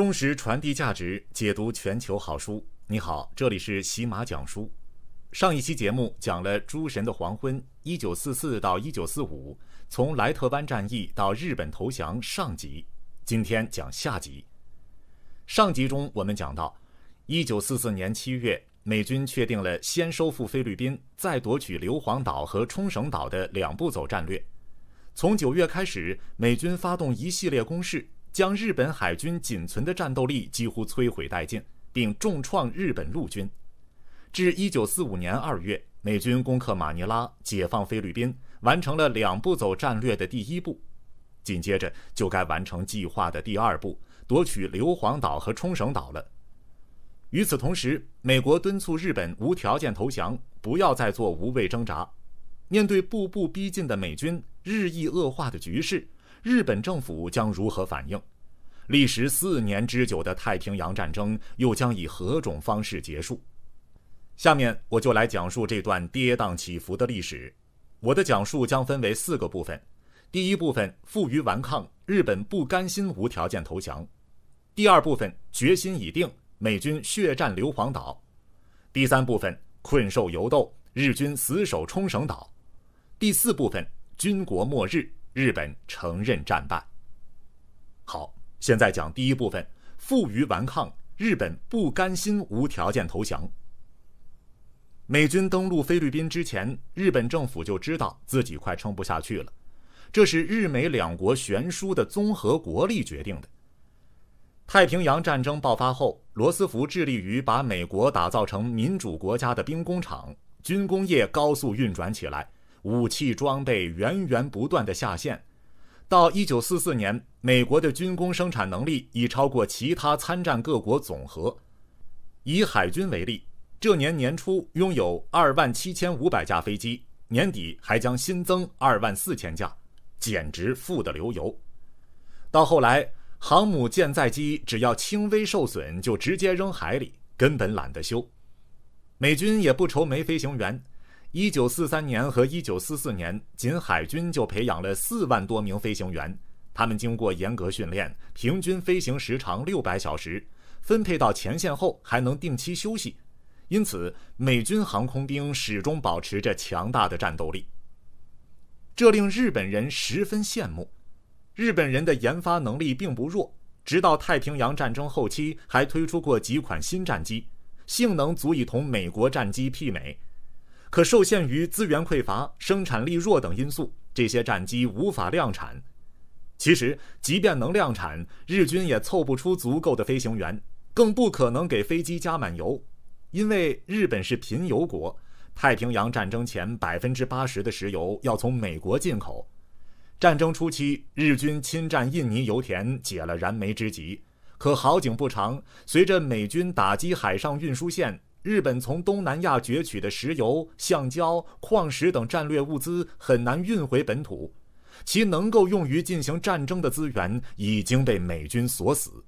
忠实传递价值，解读全球好书。你好，这里是喜马讲书。上一期节目讲了《诸神的黄昏一九四四到一九四五，从莱特湾战役到日本投降上集。今天讲下集。上集中我们讲到一九四四年七月，美军确定了先收复菲律宾，再夺取硫磺岛和冲绳岛的两步走战略。从九月开始，美军发动一系列攻势。将日本海军仅存的战斗力几乎摧毁殆尽，并重创日本陆军。至1945年2月，美军攻克马尼拉，解放菲律宾，完成了两步走战略的第一步。紧接着就该完成计划的第二步，夺取硫磺岛和冲绳岛了。与此同时，美国敦促日本无条件投降，不要再做无谓挣扎。面对步步逼近的美军，日益恶化的局势。日本政府将如何反应？历时四年之久的太平洋战争又将以何种方式结束？下面我就来讲述这段跌宕起伏的历史。我的讲述将分为四个部分：第一部分，负隅顽抗，日本不甘心无条件投降；第二部分，决心已定，美军血战硫磺岛；第三部分，困兽犹斗，日军死守冲绳岛；第四部分，军国末日。日本承认战败。好，现在讲第一部分：负隅顽抗。日本不甘心无条件投降。美军登陆菲律宾之前，日本政府就知道自己快撑不下去了，这是日美两国悬殊的综合国力决定的。太平洋战争爆发后，罗斯福致力于把美国打造成民主国家的兵工厂，军工业高速运转起来。武器装备源源不断的下线，到一九四四年，美国的军工生产能力已超过其他参战各国总和。以海军为例，这年年初拥有二万七千五百架飞机，年底还将新增二万四千架，简直富得流油。到后来，航母舰载机只要轻微受损就直接扔海里，根本懒得修。美军也不愁没飞行员。一九四三年和一九四四年，仅海军就培养了四万多名飞行员。他们经过严格训练，平均飞行时长六百小时，分配到前线后还能定期休息，因此美军航空兵始终保持着强大的战斗力。这令日本人十分羡慕。日本人的研发能力并不弱，直到太平洋战争后期还推出过几款新战机，性能足以同美国战机媲美。可受限于资源匮乏、生产力弱等因素，这些战机无法量产。其实，即便能量产，日军也凑不出足够的飞行员，更不可能给飞机加满油，因为日本是贫油国。太平洋战争前，百分之八十的石油要从美国进口。战争初期，日军侵占印尼油田，解了燃眉之急。可好景不长，随着美军打击海上运输线。日本从东南亚攫取的石油、橡胶、矿石等战略物资很难运回本土，其能够用于进行战争的资源已经被美军锁死。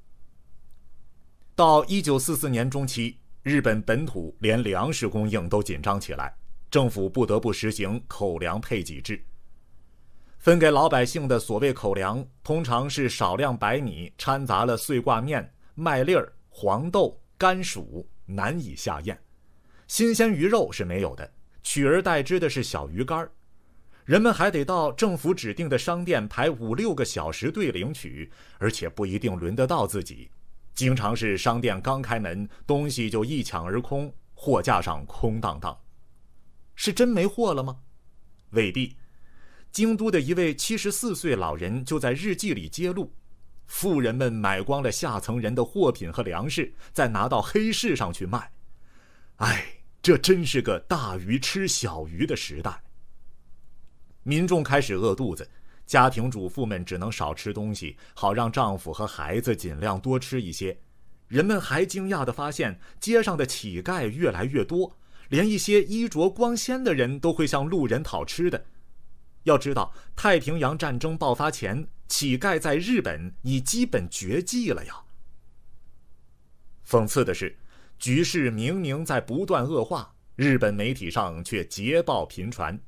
到一九四四年中期，日本本土连粮食供应都紧张起来，政府不得不实行口粮配给制，分给老百姓的所谓口粮，通常是少量白米掺杂了碎挂面、麦粒儿、黄豆、甘薯。难以下咽，新鲜鱼肉是没有的，取而代之的是小鱼干儿。人们还得到政府指定的商店排五六个小时队领取，而且不一定轮得到自己。经常是商店刚开门，东西就一抢而空，货架上空荡荡。是真没货了吗？未必。京都的一位七十四岁老人就在日记里揭露。富人们买光了下层人的货品和粮食，再拿到黑市上去卖。哎，这真是个大鱼吃小鱼的时代。民众开始饿肚子，家庭主妇们只能少吃东西，好让丈夫和孩子尽量多吃一些。人们还惊讶地发现，街上的乞丐越来越多，连一些衣着光鲜的人都会向路人讨吃的。要知道，太平洋战争爆发前，乞丐在日本已基本绝迹了呀。讽刺的是，局势明明在不断恶化，日本媒体上却捷报频传。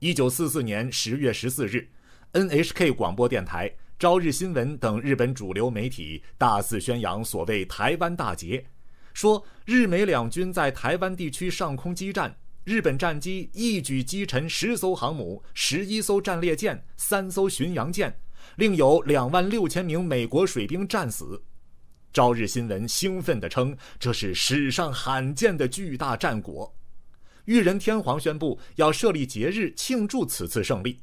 一九四四年十月十四日，NHK 广播电台、朝日新闻等日本主流媒体大肆宣扬所谓“台湾大捷”，说日美两军在台湾地区上空激战。日本战机一举击沉十艘航母、十一艘战列舰、三艘巡洋舰，另有两万六千名美国水兵战死。朝日新闻兴奋地称，这是史上罕见的巨大战果。裕仁天皇宣布要设立节日庆祝此次胜利，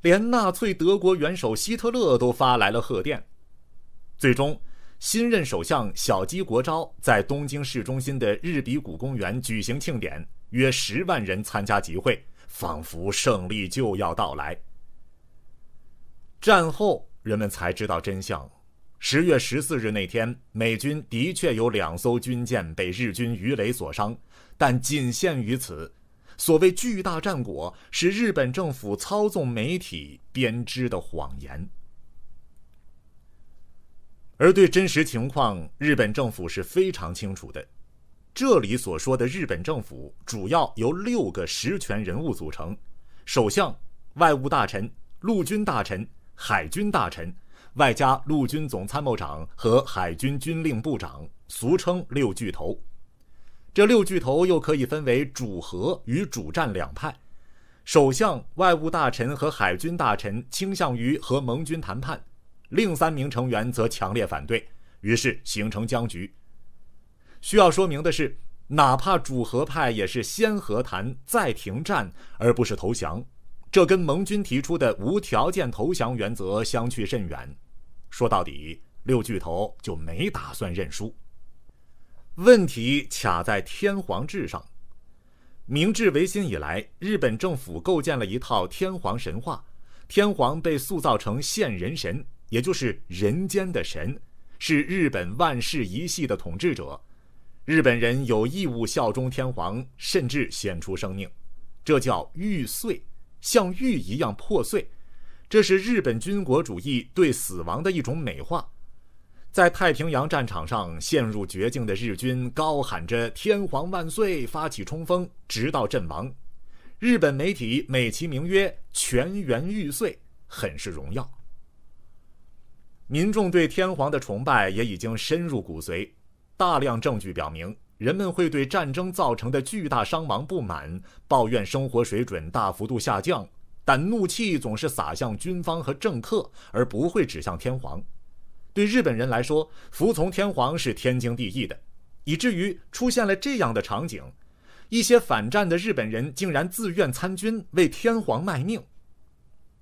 连纳粹德国元首希特勒都发来了贺电。最终，新任首相小矶国昭在东京市中心的日比谷公园举行庆典。约十万人参加集会，仿佛胜利就要到来。战后人们才知道真相：十月十四日那天，美军的确有两艘军舰被日军鱼雷所伤，但仅限于此。所谓巨大战果是日本政府操纵媒体编织的谎言，而对真实情况，日本政府是非常清楚的。这里所说的日本政府，主要由六个实权人物组成：首相、外务大臣、陆军大臣、海军大臣，外加陆军总参谋长和海军军令部长，俗称“六巨头”。这六巨头又可以分为主和与主战两派。首相、外务大臣和海军大臣倾向于和盟军谈判，另三名成员则强烈反对，于是形成僵局。需要说明的是，哪怕主和派也是先和谈再停战，而不是投降，这跟盟军提出的无条件投降原则相去甚远。说到底，六巨头就没打算认输。问题卡在天皇制上。明治维新以来，日本政府构建了一套天皇神话，天皇被塑造成现人神，也就是人间的神，是日本万世一系的统治者。日本人有义务效忠天皇，甚至献出生命，这叫玉碎，像玉一样破碎。这是日本军国主义对死亡的一种美化。在太平洋战场上陷入绝境的日军，高喊着“天皇万岁”，发起冲锋，直到阵亡。日本媒体美其名曰“全员玉碎”，很是荣耀。民众对天皇的崇拜也已经深入骨髓。大量证据表明，人们会对战争造成的巨大伤亡不满，抱怨生活水准大幅度下降，但怒气总是撒向军方和政客，而不会指向天皇。对日本人来说，服从天皇是天经地义的，以至于出现了这样的场景：一些反战的日本人竟然自愿参军，为天皇卖命。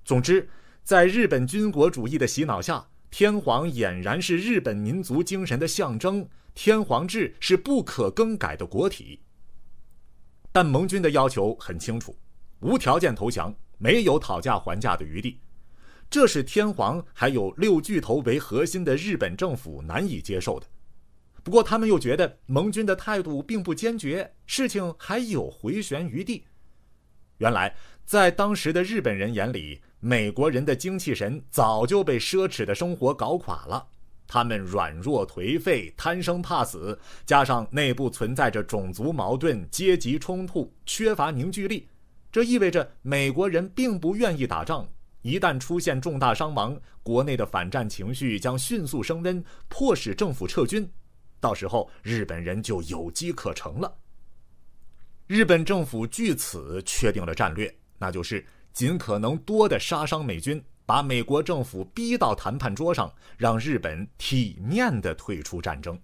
总之，在日本军国主义的洗脑下。天皇俨然是日本民族精神的象征，天皇制是不可更改的国体。但盟军的要求很清楚：无条件投降，没有讨价还价的余地。这是天皇还有六巨头为核心的日本政府难以接受的。不过，他们又觉得盟军的态度并不坚决，事情还有回旋余地。原来，在当时的日本人眼里，美国人的精气神早就被奢侈的生活搞垮了，他们软弱颓废、贪生怕死，加上内部存在着种族矛盾、阶级冲突，缺乏凝聚力。这意味着美国人并不愿意打仗，一旦出现重大伤亡，国内的反战情绪将迅速升温，迫使政府撤军。到时候，日本人就有机可乘了。日本政府据此确定了战略，那就是。尽可能多的杀伤美军，把美国政府逼到谈判桌上，让日本体面的退出战争。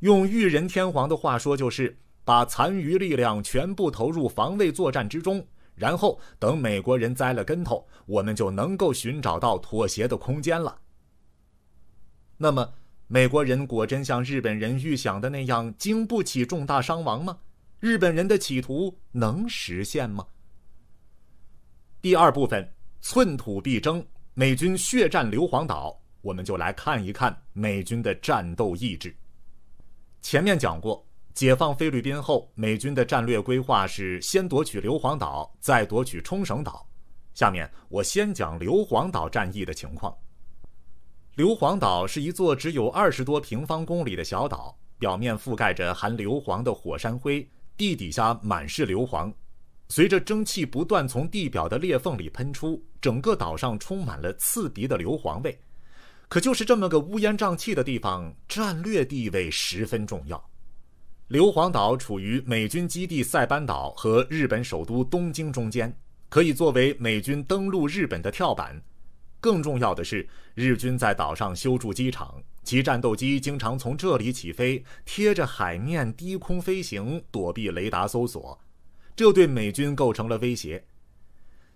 用裕仁天皇的话说，就是把残余力量全部投入防卫作战之中，然后等美国人栽了跟头，我们就能够寻找到妥协的空间了。那么，美国人果真像日本人预想的那样经不起重大伤亡吗？日本人的企图能实现吗？第二部分，寸土必争，美军血战硫磺岛，我们就来看一看美军的战斗意志。前面讲过，解放菲律宾后，美军的战略规划是先夺取硫磺岛，再夺取冲绳岛。下面我先讲硫磺岛战役的情况。硫磺岛是一座只有二十多平方公里的小岛，表面覆盖着含硫磺的火山灰，地底下满是硫磺。随着蒸汽不断从地表的裂缝里喷出，整个岛上充满了刺鼻的硫磺味。可就是这么个乌烟瘴气的地方，战略地位十分重要。硫磺岛处于美军基地塞班岛和日本首都东京中间，可以作为美军登陆日本的跳板。更重要的是，日军在岛上修筑机场，其战斗机经常从这里起飞，贴着海面低空飞行，躲避雷达搜索。这对美军构成了威胁。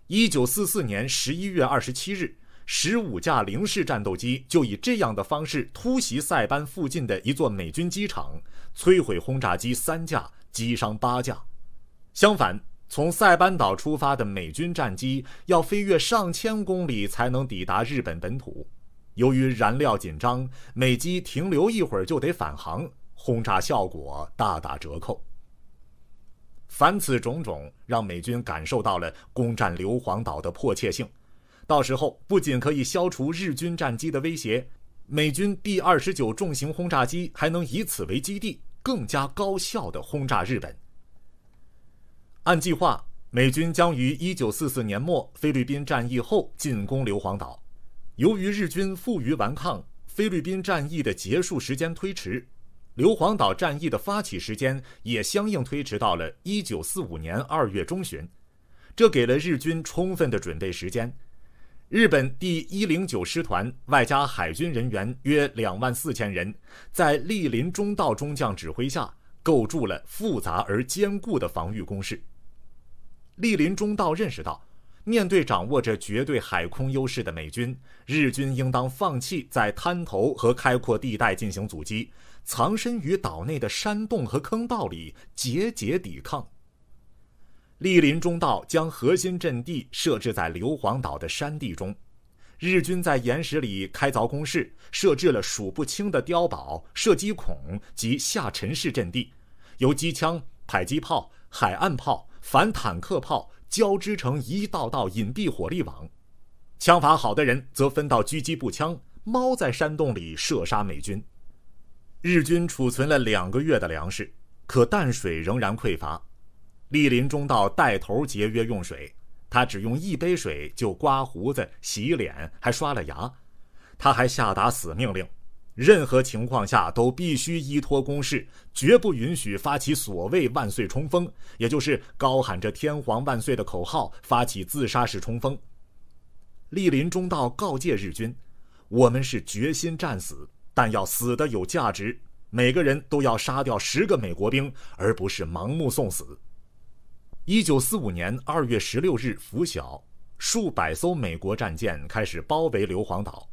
一九四四年十一月二十七日，十五架零式战斗机就以这样的方式突袭塞班附近的一座美军机场，摧毁轰炸机三架，击伤八架。相反，从塞班岛出发的美军战机要飞越上千公里才能抵达日本本土，由于燃料紧张，美机停留一会儿就得返航，轰炸效果大打折扣。凡此种种，让美军感受到了攻占硫磺岛的迫切性。到时候不仅可以消除日军战机的威胁，美军 B-29 重型轰炸机还能以此为基地，更加高效的轰炸日本。按计划，美军将于1944年末菲律宾战役后进攻硫磺岛。由于日军负隅顽抗，菲律宾战役的结束时间推迟。硫磺岛战役的发起时间也相应推迟到了一九四五年二月中旬，这给了日军充分的准备时间。日本第一零九师团外加海军人员约两万四千人，在莅临中道中将指挥下构筑了复杂而坚固的防御工事。莅临中道认识到，面对掌握着绝对海空优势的美军，日军应当放弃在滩头和开阔地带进行阻击。藏身于岛内的山洞和坑道里，节节抵抗。莅临中道将核心阵地设置在硫磺岛的山地中，日军在岩石里开凿工事，设置了数不清的碉堡、射击孔及下沉式阵地，由机枪、迫击炮、海岸炮、反坦克炮交织成一道道隐蔽火力网。枪法好的人则分到狙击步枪，猫在山洞里射杀美军。日军储存了两个月的粮食，可淡水仍然匮乏。栗林中道带头节约用水，他只用一杯水就刮胡子、洗脸，还刷了牙。他还下达死命令：任何情况下都必须依托攻事，绝不允许发起所谓“万岁”冲锋，也就是高喊着“天皇万岁”的口号发起自杀式冲锋。栗林中道告诫日军：“我们是决心战死。”但要死得有价值，每个人都要杀掉十个美国兵，而不是盲目送死。一九四五年二月十六日拂晓，数百艘美国战舰开始包围硫磺岛。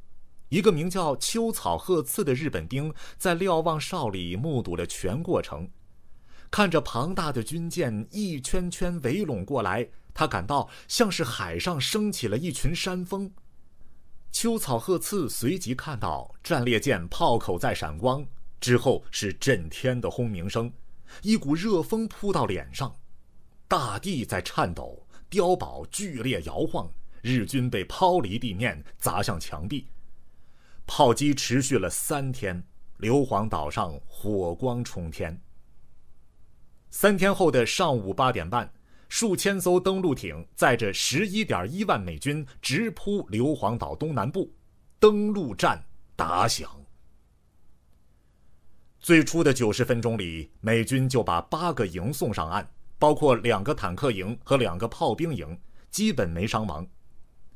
一个名叫秋草鹤次的日本兵在瞭望哨里目睹了全过程，看着庞大的军舰一圈圈围拢过来，他感到像是海上升起了一群山峰。秋草鹤次随即看到战列舰炮口在闪光，之后是震天的轰鸣声，一股热风扑到脸上，大地在颤抖，碉堡剧烈摇晃，日军被抛离地面，砸向墙壁。炮击持续了三天，硫磺岛上火光冲天。三天后的上午八点半。数千艘登陆艇载着十一点一万美军直扑硫磺岛东南部，登陆战打响。最初的九十分钟里，美军就把八个营送上岸，包括两个坦克营和两个炮兵营，基本没伤亡。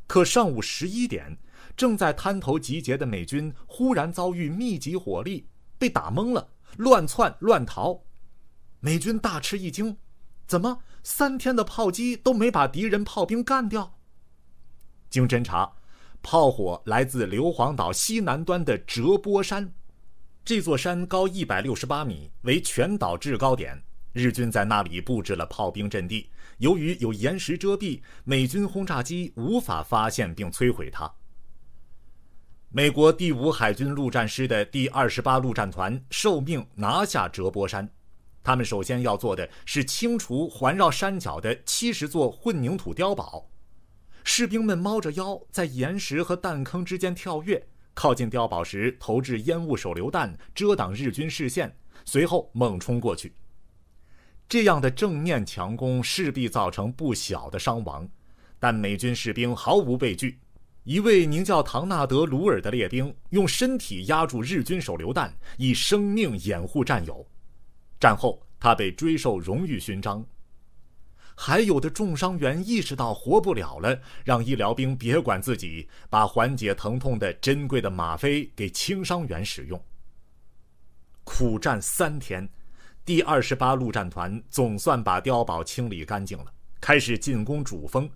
可上午十一点，正在滩头集结的美军忽然遭遇密集火力，被打懵了，乱窜乱逃。美军大吃一惊，怎么？三天的炮击都没把敌人炮兵干掉。经侦查，炮火来自硫磺岛西南端的折波山，这座山高一百六十八米，为全岛制高点。日军在那里布置了炮兵阵地，由于有岩石遮蔽，美军轰炸机无法发现并摧毁它。美国第五海军陆战师的第二十八陆战团受命拿下折波山。他们首先要做的是清除环绕山脚的七十座混凝土碉堡。士兵们猫着腰，在岩石和弹坑之间跳跃，靠近碉堡时投掷烟雾手榴弹，遮挡日军视线，随后猛冲过去。这样的正面强攻势必造成不小的伤亡，但美军士兵毫无畏惧。一位名叫唐纳德·鲁尔的列兵用身体压住日军手榴弹，以生命掩护战友。战后，他被追授荣誉勋章。还有的重伤员意识到活不了了，让医疗兵别管自己，把缓解疼痛的珍贵的吗啡给轻伤员使用。苦战三天，第二十八陆战团总算把碉堡清理干净了，开始进攻主峰。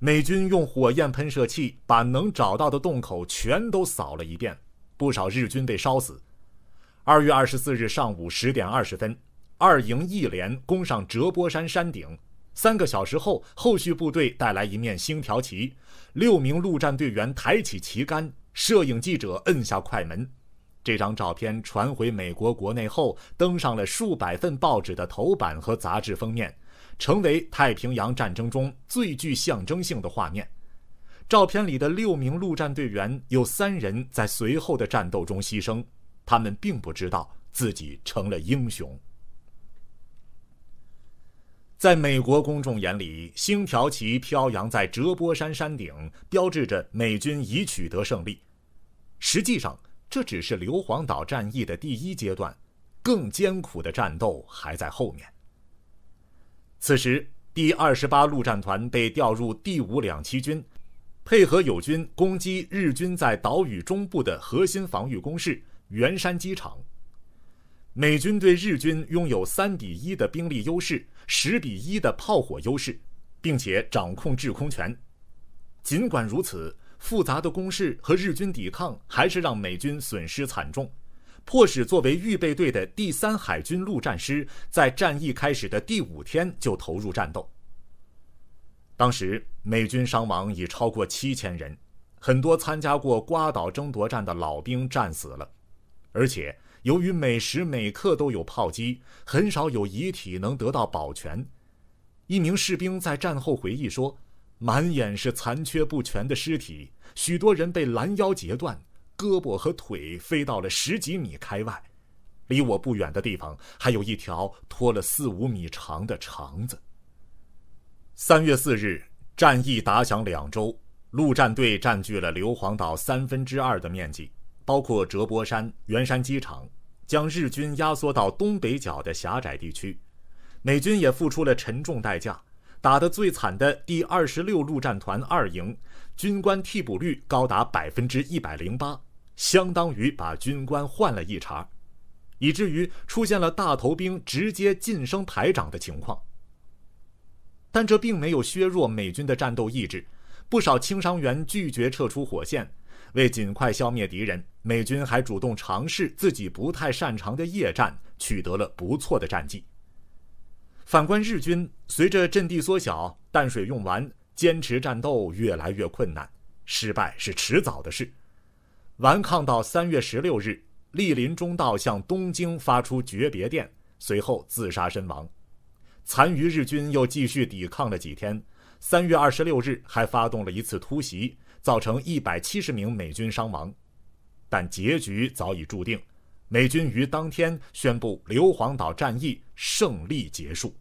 美军用火焰喷射器把能找到的洞口全都扫了一遍，不少日军被烧死。二月二十四日上午十点二十分，二营一连攻上折波山山顶。三个小时后，后续部队带来一面星条旗，六名陆战队员抬起旗杆，摄影记者按下快门。这张照片传回美国国内后，登上了数百份报纸的头版和杂志封面，成为太平洋战争中最具象征性的画面。照片里的六名陆战队员，有三人在随后的战斗中牺牲。他们并不知道自己成了英雄。在美国公众眼里，星条旗飘扬在折波山山顶，标志着美军已取得胜利。实际上，这只是硫磺岛战役的第一阶段，更艰苦的战斗还在后面。此时，第二十八陆战团被调入第五两栖军，配合友军攻击日军在岛屿中部的核心防御工事。原山机场，美军对日军拥有三比一的兵力优势，十比一的炮火优势，并且掌控制空权。尽管如此，复杂的攻势和日军抵抗还是让美军损失惨重，迫使作为预备队的第三海军陆战师在战役开始的第五天就投入战斗。当时美军伤亡已超过七千人，很多参加过瓜岛争夺战的老兵战死了。而且，由于每时每刻都有炮击，很少有遗体能得到保全。一名士兵在战后回忆说：“满眼是残缺不全的尸体，许多人被拦腰截断，胳膊和腿飞到了十几米开外。离我不远的地方，还有一条拖了四五米长的肠子。”三月四日，战役打响两周，陆战队占据了硫磺岛三分之二的面积。包括折波山、圆山机场，将日军压缩到东北角的狭窄地区。美军也付出了沉重代价，打得最惨的第二十六陆战团二营，军官替补率高达百分之一百零八，相当于把军官换了一茬，以至于出现了大头兵直接晋升排长的情况。但这并没有削弱美军的战斗意志，不少轻伤员拒绝撤出火线，为尽快消灭敌人。美军还主动尝试自己不太擅长的夜战，取得了不错的战绩。反观日军，随着阵地缩小、淡水用完，坚持战斗越来越困难，失败是迟早的事。顽抗到三月十六日，栗林中道向东京发出诀别电，随后自杀身亡。残余日军又继续抵抗了几天，三月二十六日还发动了一次突袭，造成一百七十名美军伤亡。但结局早已注定，美军于当天宣布硫磺岛战役胜利结束。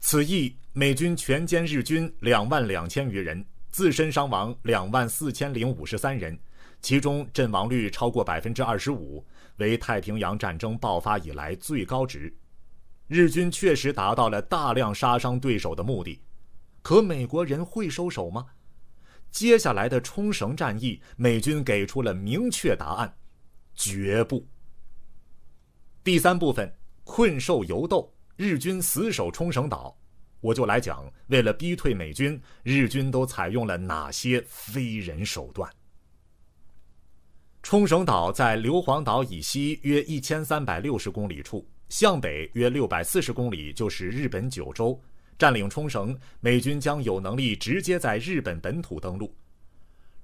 此役美军全歼日军两万两千余人，自身伤亡两万四千零五十三人，其中阵亡率超过百分之二十五，为太平洋战争爆发以来最高值。日军确实达到了大量杀伤对手的目的，可美国人会收手吗？接下来的冲绳战役，美军给出了明确答案：绝不。第三部分困兽犹斗，日军死守冲绳岛，我就来讲为了逼退美军，日军都采用了哪些非人手段。冲绳岛在硫磺岛以西约一千三百六十公里处，向北约六百四十公里就是日本九州。占领冲绳，美军将有能力直接在日本本土登陆。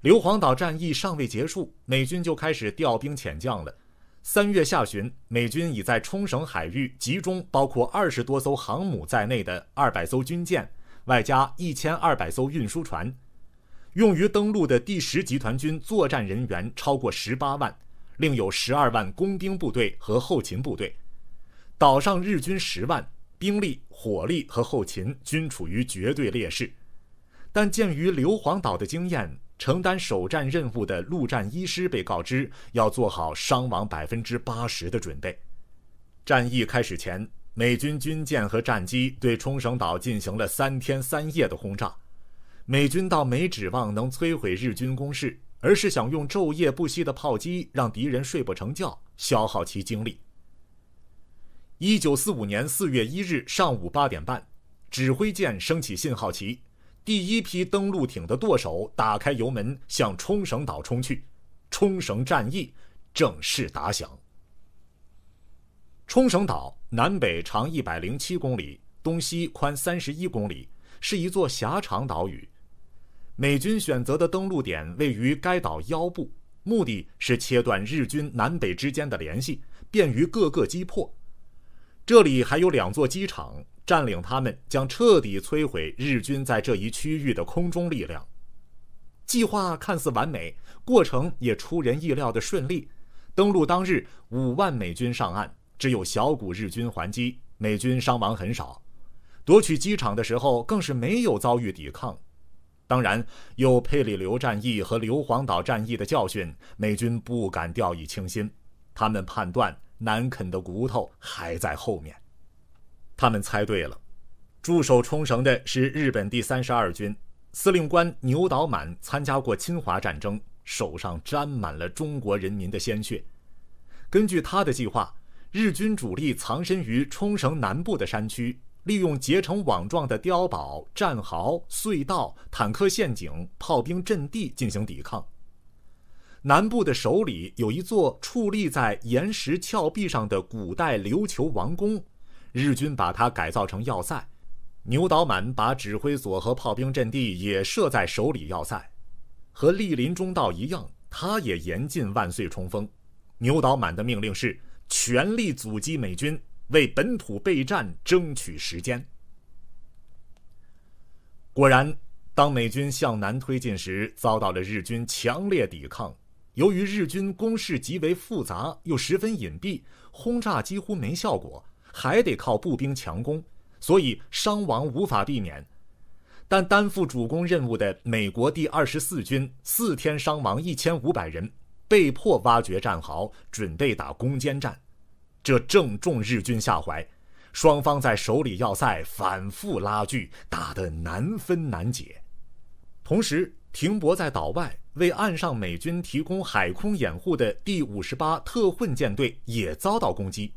硫磺岛战役尚未结束，美军就开始调兵遣将了。三月下旬，美军已在冲绳海域集中包括二十多艘航母在内的二百艘军舰，外加一千二百艘运输船，用于登陆的第十集团军作战人员超过十八万，另有十二万工兵部队和后勤部队。岛上日军十万。兵力、火力和后勤均处于绝对劣势，但鉴于硫磺岛的经验，承担首战任务的陆战一师被告知要做好伤亡百分之八十的准备。战役开始前，美军军舰和战机对冲绳岛进行了三天三夜的轰炸。美军倒没指望能摧毁日军攻势，而是想用昼夜不息的炮击让敌人睡不成觉，消耗其精力。一九四五年四月一日上午八点半，指挥舰升起信号旗，第一批登陆艇的舵手打开油门向冲绳岛冲去，冲绳战役正式打响。冲绳岛南北长一百零七公里，东西宽三十一公里，是一座狭长岛屿。美军选择的登陆点位于该岛腰部，目的是切断日军南北之间的联系，便于各个击破。这里还有两座机场，占领他们将彻底摧毁日军在这一区域的空中力量。计划看似完美，过程也出人意料的顺利。登陆当日，五万美军上岸，只有小股日军还击，美军伤亡很少。夺取机场的时候，更是没有遭遇抵抗。当然，有佩里流战役和硫磺岛战役的教训，美军不敢掉以轻心。他们判断。难啃的骨头还在后面，他们猜对了。驻守冲绳的是日本第三十二军司令官牛岛满，参加过侵华战争，手上沾满了中国人民的鲜血。根据他的计划，日军主力藏身于冲绳南部的山区，利用结成网状的碉堡、战壕、隧道、坦克陷阱、炮兵阵地进行抵抗。南部的首里有一座矗立在岩石峭壁上的古代琉球王宫，日军把它改造成要塞。牛岛满把指挥所和炮兵阵地也设在首里要塞，和栗林中道一样，他也严禁万岁冲锋。牛岛满的命令是全力阻击美军，为本土备战争取时间。果然，当美军向南推进时，遭到了日军强烈抵抗。由于日军攻势极为复杂又十分隐蔽，轰炸几乎没效果，还得靠步兵强攻，所以伤亡无法避免。但担负主攻任务的美国第二十四军四天伤亡一千五百人，被迫挖掘战壕，准备打攻坚战。这正中日军下怀，双方在首里要塞反复拉锯，打得难分难解。同时，停泊在岛外为岸上美军提供海空掩护的第五十八特混舰队也遭到攻击。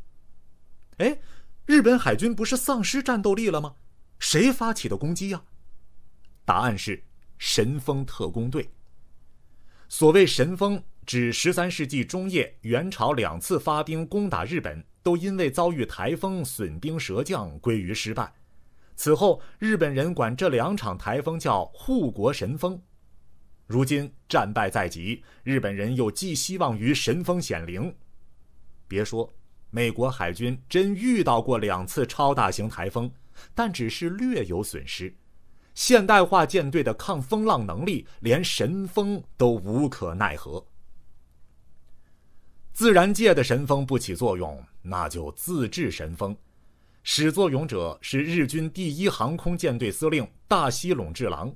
哎，日本海军不是丧失战斗力了吗？谁发起的攻击呀？答案是神风特攻队。所谓神风，指十三世纪中叶元朝两次发兵攻打日本，都因为遭遇台风损兵折将，归于失败。此后，日本人管这两场台风叫护国神风。如今战败在即，日本人又寄希望于神风显灵。别说，美国海军真遇到过两次超大型台风，但只是略有损失。现代化舰队的抗风浪能力，连神风都无可奈何。自然界的神风不起作用，那就自制神风。始作俑者是日军第一航空舰队司令大西陇治郎。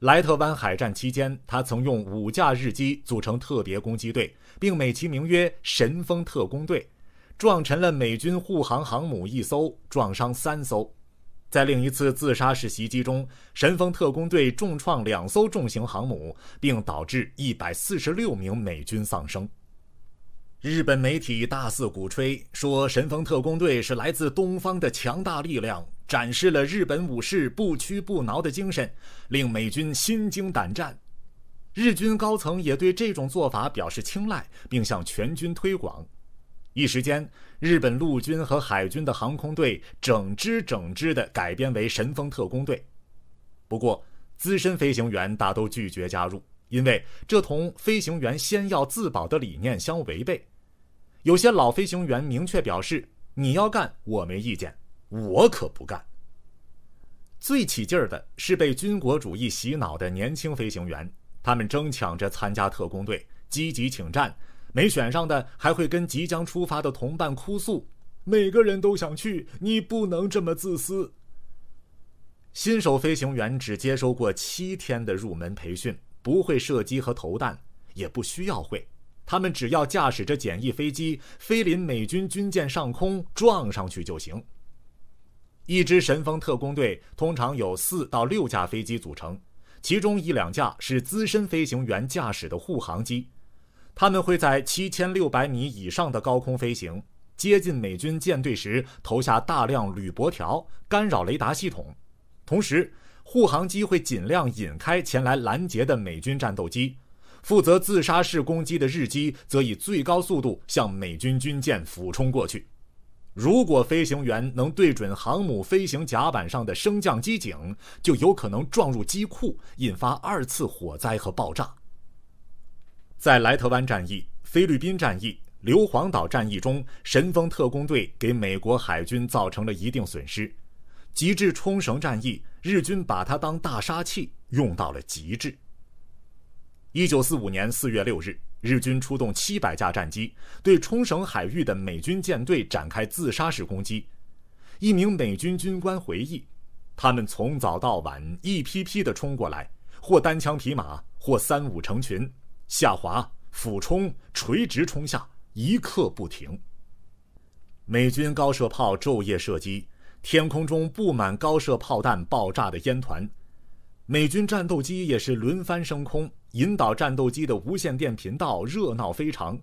莱特湾海战期间，他曾用五架日机组成特别攻击队，并美其名曰“神风特攻队”，撞沉了美军护航航母一艘，撞伤三艘。在另一次自杀式袭击中，神风特攻队重创两艘重型航母，并导致一百四十六名美军丧生。日本媒体大肆鼓吹说，神风特攻队是来自东方的强大力量。展示了日本武士不屈不挠的精神，令美军心惊胆战。日军高层也对这种做法表示青睐，并向全军推广。一时间，日本陆军和海军的航空队整支整支的改编为神风特工队。不过，资深飞行员大都拒绝加入，因为这同飞行员先要自保的理念相违背。有些老飞行员明确表示：“你要干，我没意见。”我可不干。最起劲儿的是被军国主义洗脑的年轻飞行员，他们争抢着参加特工队，积极请战。没选上的还会跟即将出发的同伴哭诉：“每个人都想去，你不能这么自私。”新手飞行员只接受过七天的入门培训，不会射击和投弹，也不需要会。他们只要驾驶着简易飞机飞临美军军舰上空撞上去就行。一支神风特工队通常有四到六架飞机组成，其中一两架是资深飞行员驾驶的护航机，他们会在七千六百米以上的高空飞行，接近美军舰队时投下大量铝箔条，干扰雷达系统。同时，护航机会尽量引开前来拦截的美军战斗机，负责自杀式攻击的日机则以最高速度向美军军舰俯冲过去。如果飞行员能对准航母飞行甲板上的升降机井，就有可能撞入机库，引发二次火灾和爆炸。在莱特湾战役、菲律宾战役、硫磺岛战役中，神风特攻队给美国海军造成了一定损失；极致冲绳战役，日军把它当大杀器用到了极致。一九四五年四月六日。日军出动七百架战机，对冲绳海域的美军舰队展开自杀式攻击。一名美军军官回忆：“他们从早到晚一批批地冲过来，或单枪匹马，或三五成群，下滑、俯冲、垂直冲下，一刻不停。美军高射炮昼夜射击，天空中布满高射炮弹爆炸的烟团。美军战斗机也是轮番升空。”引导战斗机的无线电频道热闹非常，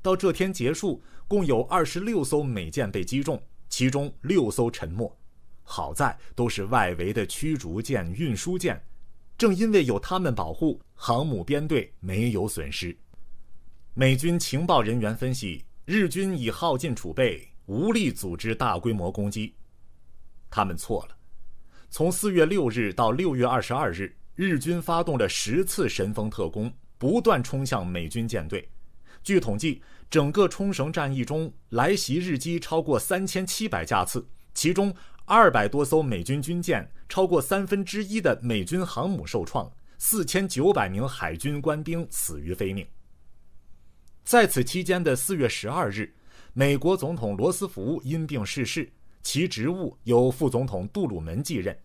到这天结束，共有二十六艘美舰被击中，其中六艘沉没。好在都是外围的驱逐舰、运输舰，正因为有他们保护，航母编队没有损失。美军情报人员分析，日军已耗尽储备，无力组织大规模攻击。他们错了，从四月六日到六月二十二日。日军发动了十次神风特攻，不断冲向美军舰队。据统计，整个冲绳战役中来袭日机超过三千七百架次，其中二百多艘美军军舰，超过三分之一的美军航母受创，四千九百名海军官兵死于非命。在此期间的四月十二日，美国总统罗斯福因病逝世，其职务由副总统杜鲁门继任。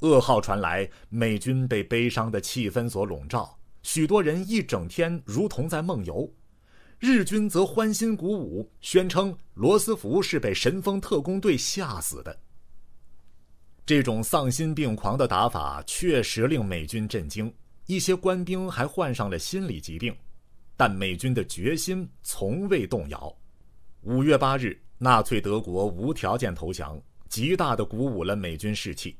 噩耗传来，美军被悲伤的气氛所笼罩，许多人一整天如同在梦游；日军则欢欣鼓舞，宣称罗斯福是被神风特工队吓死的。这种丧心病狂的打法确实令美军震惊，一些官兵还患上了心理疾病。但美军的决心从未动摇。五月八日，纳粹德国无条件投降，极大的鼓舞了美军士气。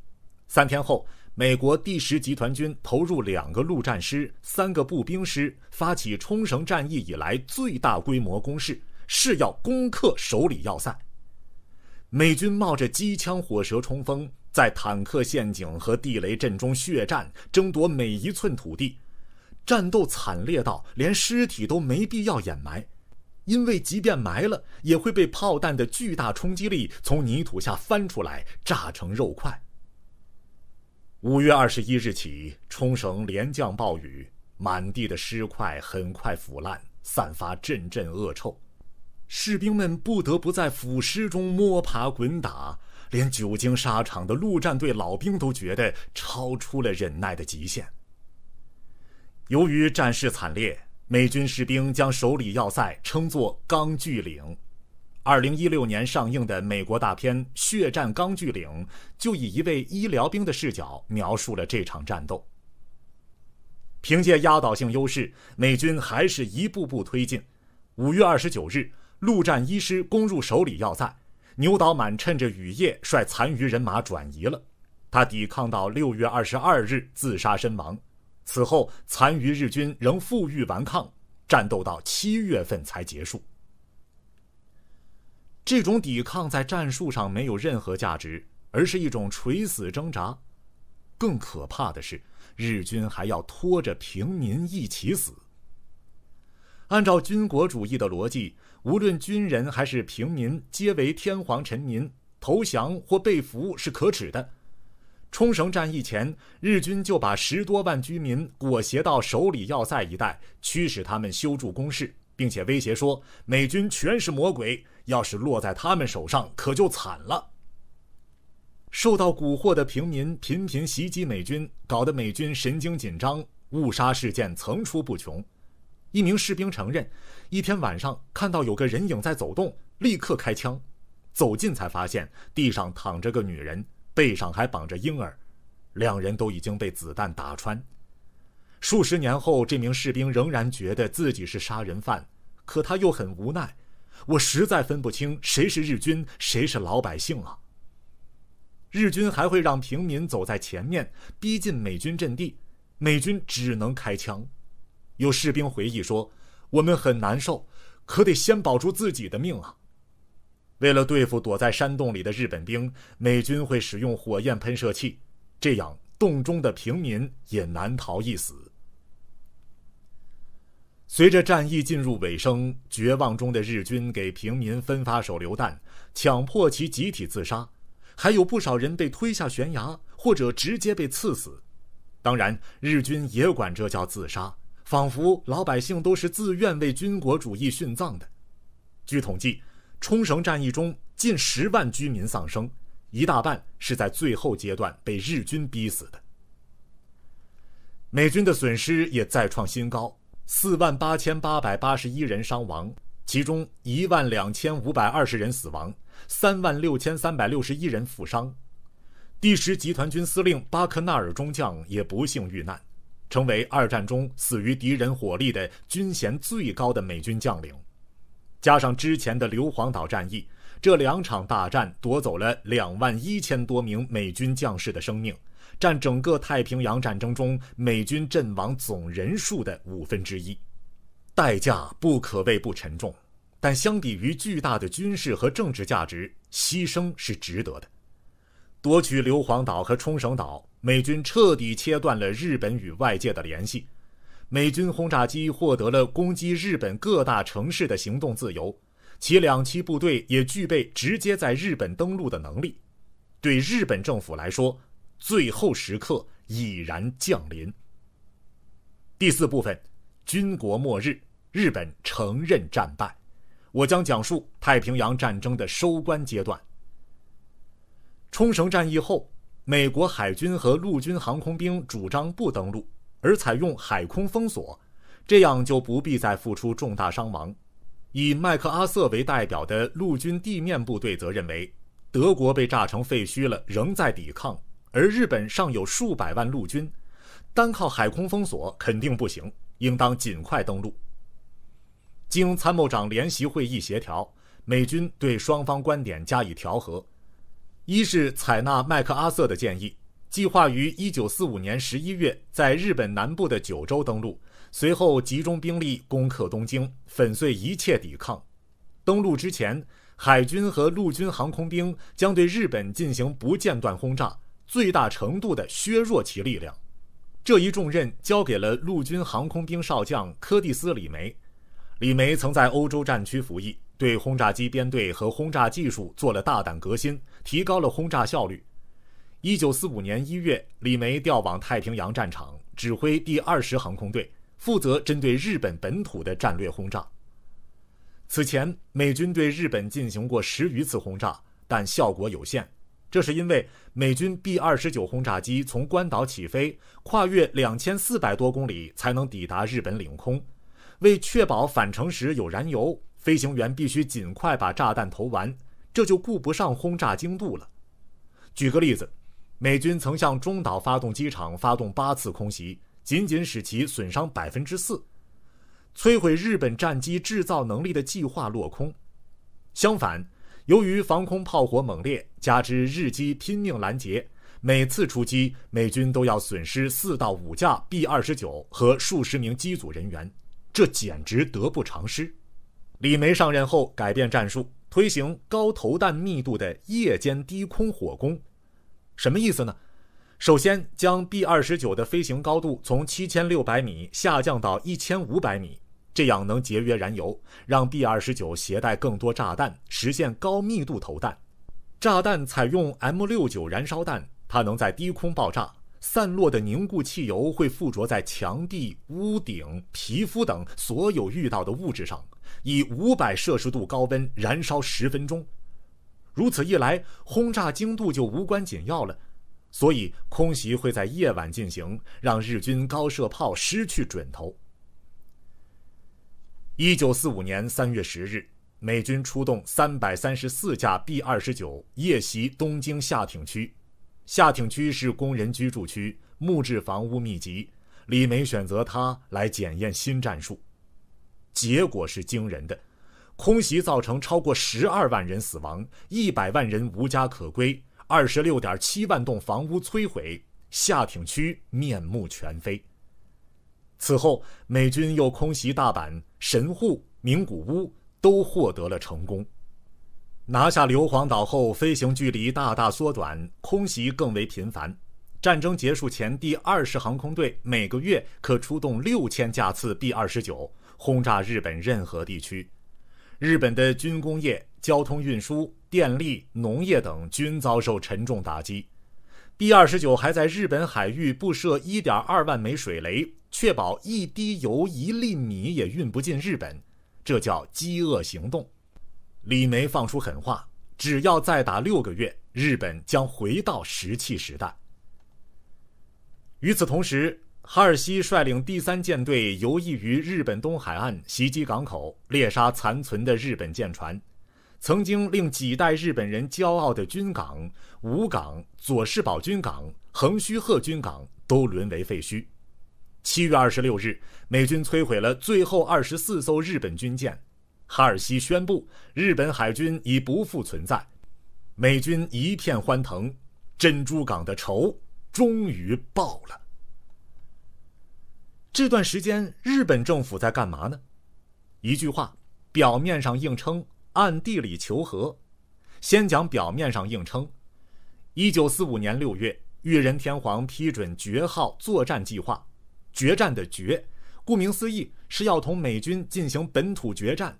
三天后，美国第十集团军投入两个陆战师、三个步兵师，发起冲绳战役以来最大规模攻势，誓要攻克首里要塞。美军冒着机枪火舌冲锋，在坦克陷阱和地雷阵中血战，争夺每一寸土地。战斗惨烈到连尸体都没必要掩埋，因为即便埋了，也会被炮弹的巨大冲击力从泥土下翻出来，炸成肉块。五月二十一日起，冲绳连降暴雨，满地的尸块很快腐烂，散发阵阵恶臭，士兵们不得不在腐尸中摸爬滚打，连久经沙场的陆战队老兵都觉得超出了忍耐的极限。由于战事惨烈，美军士兵将首里要塞称作“钢锯岭”。二零一六年上映的美国大片《血战钢锯岭》就以一位医疗兵的视角描述了这场战斗。凭借压倒性优势，美军还是一步步推进。五月二十九日，陆战一师攻入首里要塞，牛岛满趁着雨夜率残余人马转移了。他抵抗到六月二十二日自杀身亡。此后，残余日军仍负隅顽抗，战斗到七月份才结束。这种抵抗在战术上没有任何价值，而是一种垂死挣扎。更可怕的是，日军还要拖着平民一起死。按照军国主义的逻辑，无论军人还是平民，皆为天皇臣民，投降或被俘是可耻的。冲绳战役前，日军就把十多万居民裹挟到首里要塞一带，驱使他们修筑工事，并且威胁说：“美军全是魔鬼。”要是落在他们手上，可就惨了。受到蛊惑的平民频频袭击美军，搞得美军神经紧张，误杀事件层出不穷。一名士兵承认，一天晚上看到有个人影在走动，立刻开枪。走近才发现地上躺着个女人，背上还绑着婴儿，两人都已经被子弹打穿。数十年后，这名士兵仍然觉得自己是杀人犯，可他又很无奈。我实在分不清谁是日军，谁是老百姓了。日军还会让平民走在前面，逼近美军阵地，美军只能开枪。有士兵回忆说：“我们很难受，可得先保住自己的命啊！”为了对付躲在山洞里的日本兵，美军会使用火焰喷射器，这样洞中的平民也难逃一死。随着战役进入尾声，绝望中的日军给平民分发手榴弹，强迫其集体自杀，还有不少人被推下悬崖，或者直接被刺死。当然，日军也管这叫自杀，仿佛老百姓都是自愿为军国主义殉葬的。据统计，冲绳战役中近十万居民丧生，一大半是在最后阶段被日军逼死的。美军的损失也再创新高。四万八千八百八十一人伤亡，其中一万两千五百二十人死亡，三万六千三百六十一人负伤。第十集团军司令巴克纳尔中将也不幸遇难，成为二战中死于敌人火力的军衔最高的美军将领。加上之前的硫磺岛战役，这两场大战夺走了两万一千多名美军将士的生命。占整个太平洋战争中美军阵亡总人数的五分之一，代价不可谓不沉重，但相比于巨大的军事和政治价值，牺牲是值得的。夺取硫磺岛和冲绳岛，美军彻底切断了日本与外界的联系，美军轰炸机获得了攻击日本各大城市的行动自由，其两栖部队也具备直接在日本登陆的能力。对日本政府来说，最后时刻已然降临。第四部分，军国末日，日本承认战败。我将讲述太平洋战争的收官阶段。冲绳战役后，美国海军和陆军航空兵主张不登陆，而采用海空封锁，这样就不必再付出重大伤亡。以麦克阿瑟为代表的陆军地面部队则认为，德国被炸成废墟了，仍在抵抗。而日本尚有数百万陆军，单靠海空封锁肯定不行，应当尽快登陆。经参谋长联席会议协调，美军对双方观点加以调和，一是采纳麦克阿瑟的建议，计划于一九四五年十一月在日本南部的九州登陆，随后集中兵力攻克东京，粉碎一切抵抗。登陆之前，海军和陆军航空兵将对日本进行不间断轰炸。最大程度地削弱其力量，这一重任交给了陆军航空兵少将柯蒂斯·李梅。李梅曾在欧洲战区服役，对轰炸机编队和轰炸技术做了大胆革新，提高了轰炸效率。1945年1月，李梅调往太平洋战场，指挥第二十航空队，负责针对日本本土的战略轰炸。此前，美军对日本进行过十余次轰炸，但效果有限。这是因为美军 B-29 轰炸机从关岛起飞，跨越两千四百多公里才能抵达日本领空。为确保返程时有燃油，飞行员必须尽快把炸弹投完，这就顾不上轰炸精度了。举个例子，美军曾向中岛发动机场发动八次空袭，仅仅使其损伤百分之四，摧毁日本战机制造能力的计划落空。相反，由于防空炮火猛烈，加之日机拼命拦截，每次出击美军都要损失四到五架 B-29 和数十名机组人员，这简直得不偿失。李梅上任后改变战术，推行高投弹密度的夜间低空火攻，什么意思呢？首先将 B-29 的飞行高度从七千六百米下降到一千五百米。这样能节约燃油，让 B-29 携带更多炸弹，实现高密度投弹。炸弹采用 M-69 燃烧弹，它能在低空爆炸，散落的凝固汽油会附着在墙壁、屋顶、皮肤等所有遇到的物质上，以五百摄氏度高温燃烧十分钟。如此一来，轰炸精度就无关紧要了。所以，空袭会在夜晚进行，让日军高射炮失去准头。一九四五年三月十日，美军出动三百三十四架 B-29 夜袭东京下町区。下町区是工人居住区，木质房屋密集。李梅选择它来检验新战术，结果是惊人的：空袭造成超过十二万人死亡，一百万人无家可归，二十六点七万栋房屋摧毁，下町区面目全非。此后，美军又空袭大阪、神户、名古屋，都获得了成功。拿下硫磺岛后，飞行距离大大缩短，空袭更为频繁。战争结束前，第二十航空队每个月可出动六千架次 B-29 轰炸日本任何地区。日本的军工业、交通运输、电力、农业等均遭受沉重打击。B 二十九还在日本海域布设一点二万枚水雷，确保一滴油、一粒米也运不进日本，这叫饥饿行动。李梅放出狠话，只要再打六个月，日本将回到石器时代。与此同时，哈尔西率领第三舰队游弋于日本东海岸，袭击港口，猎杀残存的日本舰船。曾经令几代日本人骄傲的军港、武港、佐世保军港、横须贺军港都沦为废墟。七月二十六日，美军摧毁了最后二十四艘日本军舰。哈尔西宣布，日本海军已不复存在。美军一片欢腾，珍珠港的仇终于报了。这段时间，日本政府在干嘛呢？一句话，表面上硬撑。暗地里求和，先讲表面上硬撑。一九四五年六月，裕仁天皇批准“绝号”作战计划，“决战”的“决，顾名思义是要同美军进行本土决战。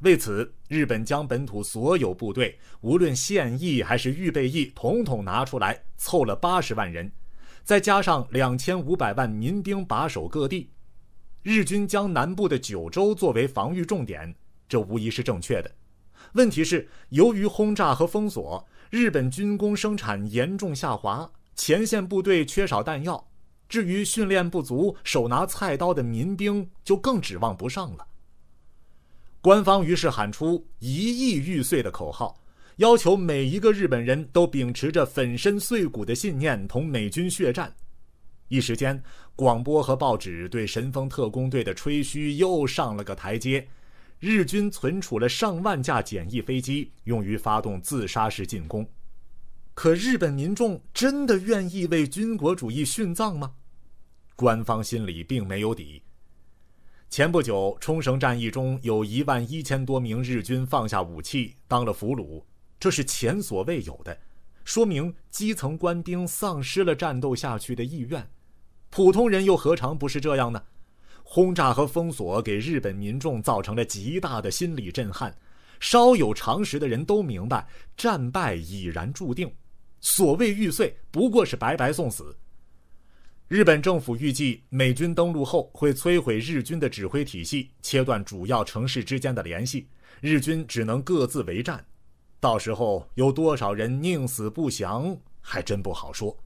为此，日本将本土所有部队，无论现役还是预备役，统统拿出来，凑了八十万人，再加上两千五百万民兵把守各地。日军将南部的九州作为防御重点。这无疑是正确的。问题是，由于轰炸和封锁，日本军工生产严重下滑，前线部队缺少弹药。至于训练不足、手拿菜刀的民兵，就更指望不上了。官方于是喊出“一亿玉碎”的口号，要求每一个日本人都秉持着粉身碎骨的信念同美军血战。一时间，广播和报纸对神风特工队的吹嘘又上了个台阶。日军存储了上万架简易飞机，用于发动自杀式进攻。可日本民众真的愿意为军国主义殉葬吗？官方心里并没有底。前不久，冲绳战役中有一万一千多名日军放下武器当了俘虏，这是前所未有的，说明基层官兵丧失了战斗下去的意愿。普通人又何尝不是这样呢？轰炸和封锁给日本民众造成了极大的心理震撼，稍有常识的人都明白，战败已然注定，所谓玉碎不过是白白送死。日本政府预计，美军登陆后会摧毁日军的指挥体系，切断主要城市之间的联系，日军只能各自为战，到时候有多少人宁死不降，还真不好说。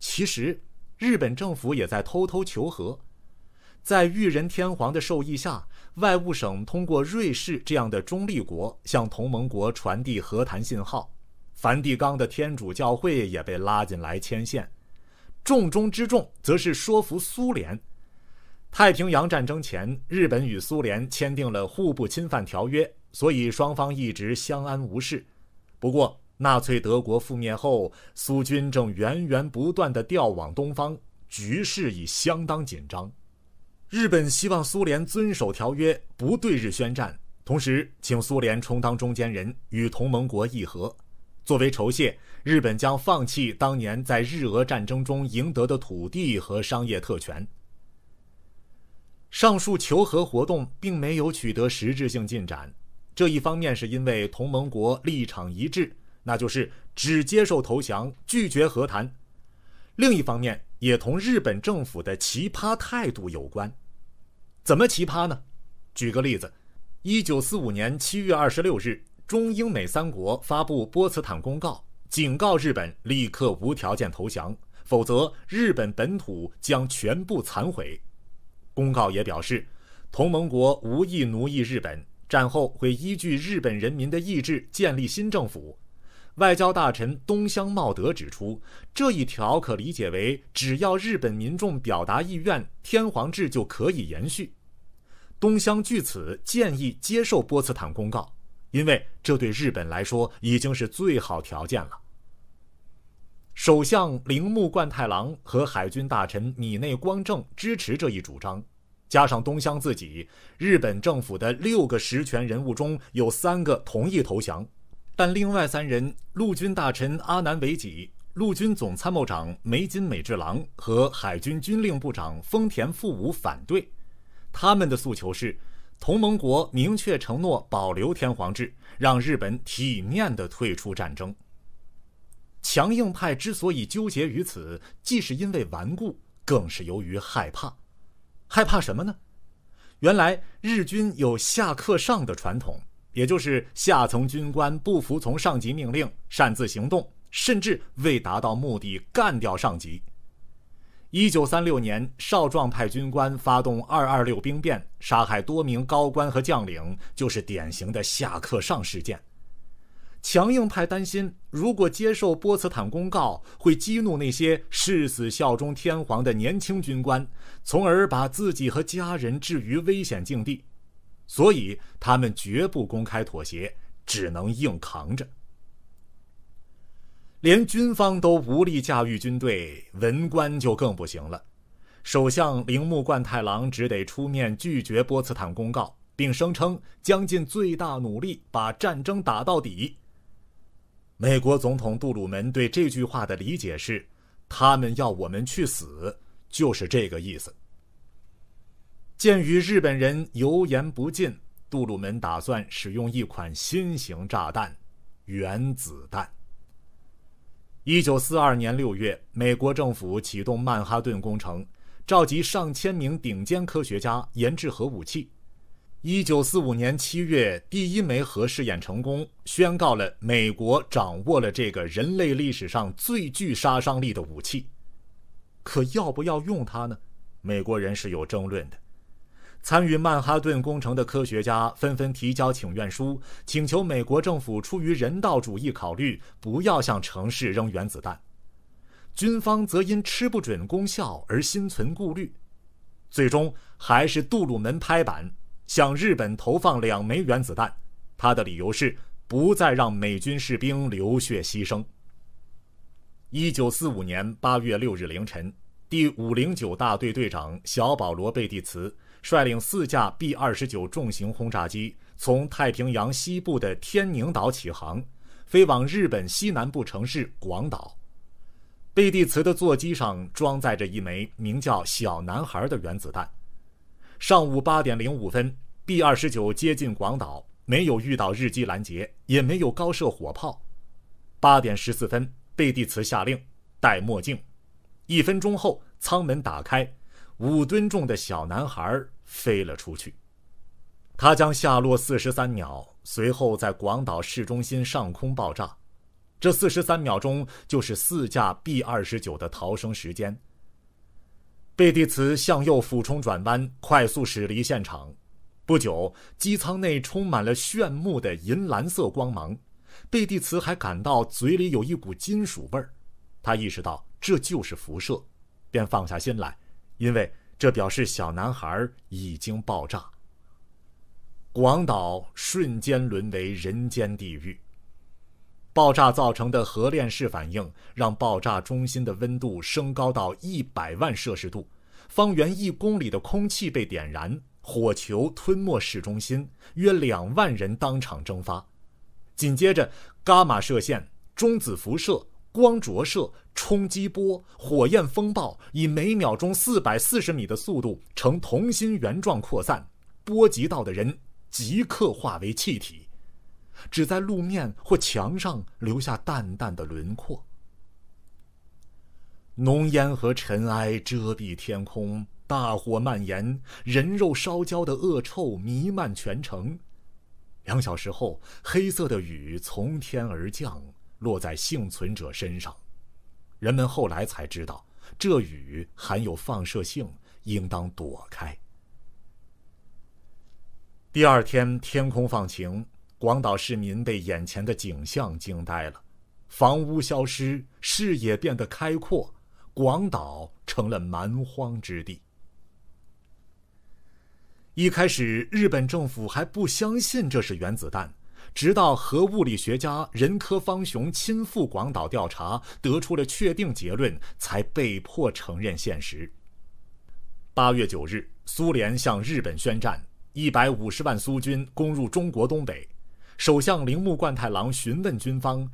其实，日本政府也在偷偷求和。在裕仁天皇的授意下，外务省通过瑞士这样的中立国向同盟国传递和谈信号。梵蒂冈的天主教会也被拉进来牵线。重中之重则是说服苏联。太平洋战争前，日本与苏联签订了互不侵犯条约，所以双方一直相安无事。不过，纳粹德国覆灭后，苏军正源源不断地调往东方，局势已相当紧张。日本希望苏联遵守条约，不对日宣战，同时请苏联充当中间人，与同盟国议和。作为酬谢，日本将放弃当年在日俄战争中赢得的土地和商业特权。上述求和活动并没有取得实质性进展，这一方面是因为同盟国立场一致，那就是只接受投降，拒绝和谈；另一方面也同日本政府的奇葩态度有关。怎么奇葩呢？举个例子，一九四五年七月二十六日，中英美三国发布波茨坦公告，警告日本立刻无条件投降，否则日本本土将全部残毁。公告也表示，同盟国无意奴役日本，战后会依据日本人民的意志建立新政府。外交大臣东乡茂德指出，这一条可理解为，只要日本民众表达意愿，天皇制就可以延续。东乡据此建议接受波茨坦公告，因为这对日本来说已经是最好条件了。首相铃木贯太郎和海军大臣米内光政支持这一主张，加上东乡自己，日本政府的六个实权人物中有三个同意投降。但另外三人，陆军大臣阿南惟几、陆军总参谋长梅津美治郎和海军军令部长丰田副武反对。他们的诉求是，同盟国明确承诺保留天皇制，让日本体面地退出战争。强硬派之所以纠结于此，既是因为顽固，更是由于害怕。害怕什么呢？原来日军有下克上的传统。也就是下层军官不服从上级命令，擅自行动，甚至为达到目的干掉上级。一九三六年，少壮派军官发动二二六兵变，杀害多名高官和将领，就是典型的下克上事件。强硬派担心，如果接受波茨坦公告，会激怒那些誓死效忠天皇的年轻军官，从而把自己和家人置于危险境地。所以他们绝不公开妥协，只能硬扛着。连军方都无力驾驭军队，文官就更不行了。首相铃木贯太郎只得出面拒绝波茨坦公告，并声称将尽最大努力把战争打到底。美国总统杜鲁门对这句话的理解是：他们要我们去死，就是这个意思。鉴于日本人油盐不进，杜鲁门打算使用一款新型炸弹——原子弹。一九四二年六月，美国政府启动曼哈顿工程，召集上千名顶尖科学家研制核武器。一九四五年七月，第一枚核试验成功，宣告了美国掌握了这个人类历史上最具杀伤力的武器。可要不要用它呢？美国人是有争论的。参与曼哈顿工程的科学家纷纷提交请愿书，请求美国政府出于人道主义考虑，不要向城市扔原子弹。军方则因吃不准功效而心存顾虑，最终还是杜鲁门拍板，向日本投放两枚原子弹。他的理由是，不再让美军士兵流血牺牲。一九四五年八月六日凌晨，第五零九大队队长小保罗·贝蒂茨。率领四架 B-29 重型轰炸机从太平洋西部的天宁岛起航，飞往日本西南部城市广岛。贝蒂茨的座机上装载着一枚名叫“小男孩”的原子弹。上午八点零五分，B-29 接近广岛，没有遇到日机拦截，也没有高射火炮。八点十四分，贝蒂茨下令戴墨镜。一分钟后，舱门打开，五吨重的“小男孩”。飞了出去，它将下落四十三秒，随后在广岛市中心上空爆炸。这四十三秒钟就是四架 B-29 的逃生时间。贝蒂茨向右俯冲转弯，快速驶离现场。不久，机舱内充满了炫目的银蓝色光芒。贝蒂茨还感到嘴里有一股金属味儿，他意识到这就是辐射，便放下心来，因为。这表示小男孩已经爆炸，广岛瞬间沦为人间地狱。爆炸造成的核链式反应让爆炸中心的温度升高到一百万摄氏度，方圆一公里的空气被点燃，火球吞没市中心，约两万人当场蒸发。紧接着，伽马射线、中子辐射。光灼射、冲击波、火焰风暴以每秒钟四百四十米的速度呈同心圆状扩散，波及到的人即刻化为气体，只在路面或墙上留下淡淡的轮廓。浓烟和尘埃遮蔽天空，大火蔓延，人肉烧焦的恶臭弥漫全城。两小时后，黑色的雨从天而降。落在幸存者身上，人们后来才知道，这雨含有放射性，应当躲开。第二天天空放晴，广岛市民被眼前的景象惊呆了，房屋消失，视野变得开阔，广岛成了蛮荒之地。一开始，日本政府还不相信这是原子弹。直到核物理学家仁科方雄亲赴广岛调查，得出了确定结论，才被迫承认现实。八月九日，苏联向日本宣战，一百五十万苏军攻入中国东北。首相铃木贯太郎询问军方：“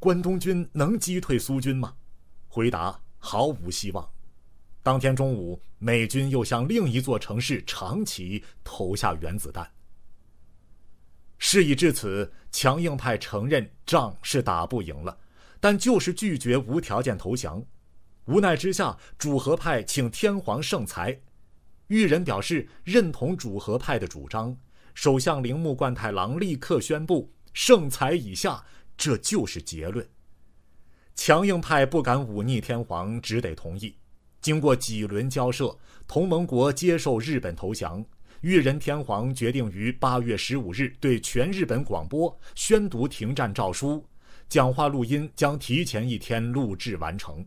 关东军能击退苏军吗？”回答：“毫无希望。”当天中午，美军又向另一座城市长崎投下原子弹。事已至此，强硬派承认仗是打不赢了，但就是拒绝无条件投降。无奈之下，主和派请天皇圣裁。裕仁表示认同主和派的主张。首相铃木贯太郎立刻宣布圣裁以下，这就是结论。强硬派不敢忤逆天皇，只得同意。经过几轮交涉，同盟国接受日本投降。裕仁天皇决定于八月十五日对全日本广播宣读停战诏书，讲话录音将提前一天录制完成。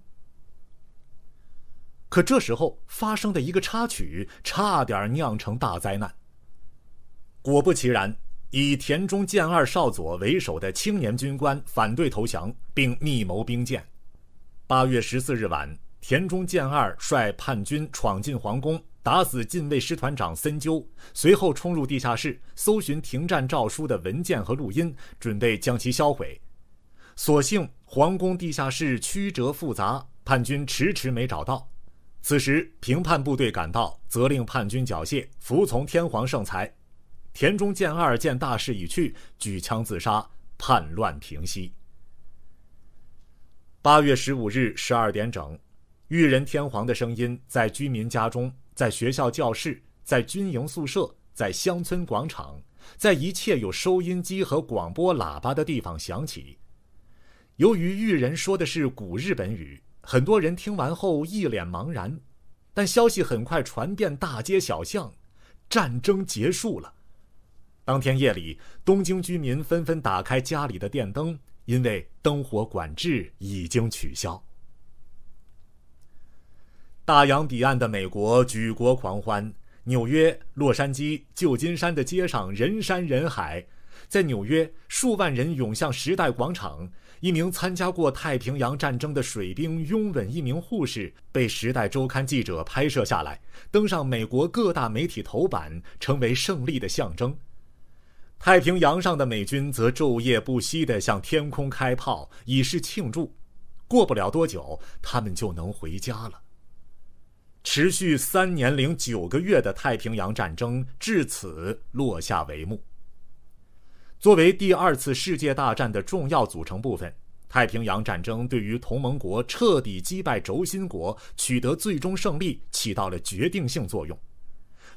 可这时候发生的一个插曲差点酿成大灾难。果不其然，以田中健二少佐为首的青年军官反对投降，并密谋兵谏。八月十四日晚，田中健二率叛军闯进皇宫。打死禁卫师团长森鸠，随后冲入地下室搜寻停战诏书的文件和录音，准备将其销毁。所幸皇宫地下室曲折复杂，叛军迟迟没找到。此时平叛部队赶到，责令叛军缴械，服从天皇圣裁。田中健二见大势已去，举枪自杀，叛乱平息。八月十五日十二点整，裕仁天皇的声音在居民家中。在学校教室，在军营宿舍，在乡村广场，在一切有收音机和广播喇叭的地方响起。由于玉人说的是古日本语，很多人听完后一脸茫然。但消息很快传遍大街小巷，战争结束了。当天夜里，东京居民纷纷打开家里的电灯，因为灯火管制已经取消。大洋彼岸的美国举国狂欢，纽约、洛杉矶、旧金山的街上人山人海。在纽约，数万人涌向时代广场，一名参加过太平洋战争的水兵拥吻一名护士，被《时代周刊》记者拍摄下来，登上美国各大媒体头版，成为胜利的象征。太平洋上的美军则昼夜不息地向天空开炮，以示庆祝。过不了多久，他们就能回家了。持续三年零九个月的太平洋战争至此落下帷幕。作为第二次世界大战的重要组成部分，太平洋战争对于同盟国彻底击败轴心国、取得最终胜利起到了决定性作用。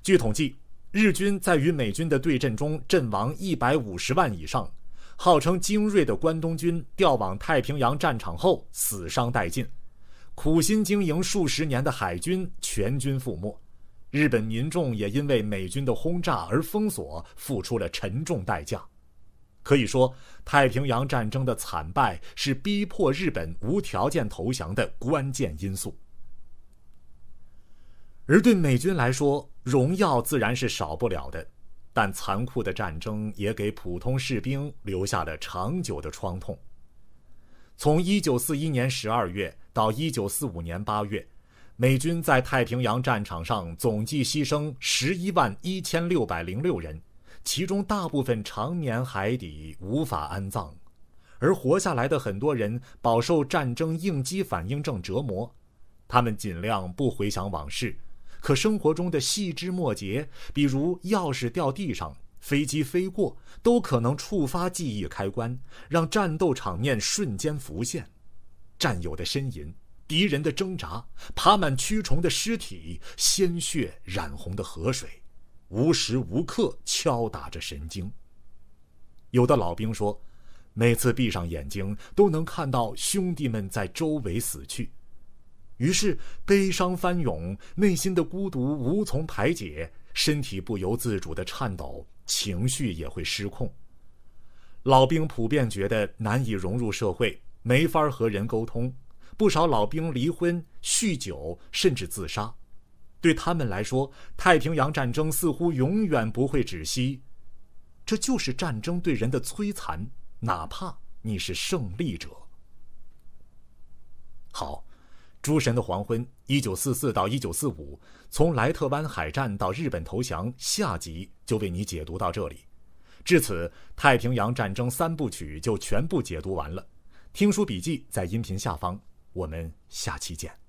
据统计，日军在与美军的对阵中阵亡一百五十万以上，号称精锐的关东军调往太平洋战场后死伤殆尽。苦心经营数十年的海军全军覆没，日本民众也因为美军的轰炸而封锁，付出了沉重代价。可以说，太平洋战争的惨败是逼迫日本无条件投降的关键因素。而对美军来说，荣耀自然是少不了的，但残酷的战争也给普通士兵留下了长久的创痛。从一九四一年十二月。到一九四五年八月，美军在太平洋战场上总计牺牲十一万一千六百零六人，其中大部分常年海底无法安葬，而活下来的很多人饱受战争应激反应症折磨。他们尽量不回想往事，可生活中的细枝末节，比如钥匙掉地上、飞机飞过，都可能触发记忆开关，让战斗场面瞬间浮现。战友的呻吟，敌人的挣扎，爬满蛆虫的尸体，鲜血染红的河水，无时无刻敲打着神经。有的老兵说，每次闭上眼睛都能看到兄弟们在周围死去，于是悲伤翻涌，内心的孤独无从排解，身体不由自主地颤抖，情绪也会失控。老兵普遍觉得难以融入社会。没法和人沟通，不少老兵离婚、酗酒，甚至自杀。对他们来说，太平洋战争似乎永远不会止息。这就是战争对人的摧残，哪怕你是胜利者。好，《诸神的黄昏》（一九四四到一九四五），从莱特湾海战到日本投降，下集就为你解读到这里。至此，《太平洋战争三部曲》就全部解读完了。听书笔记在音频下方，我们下期见。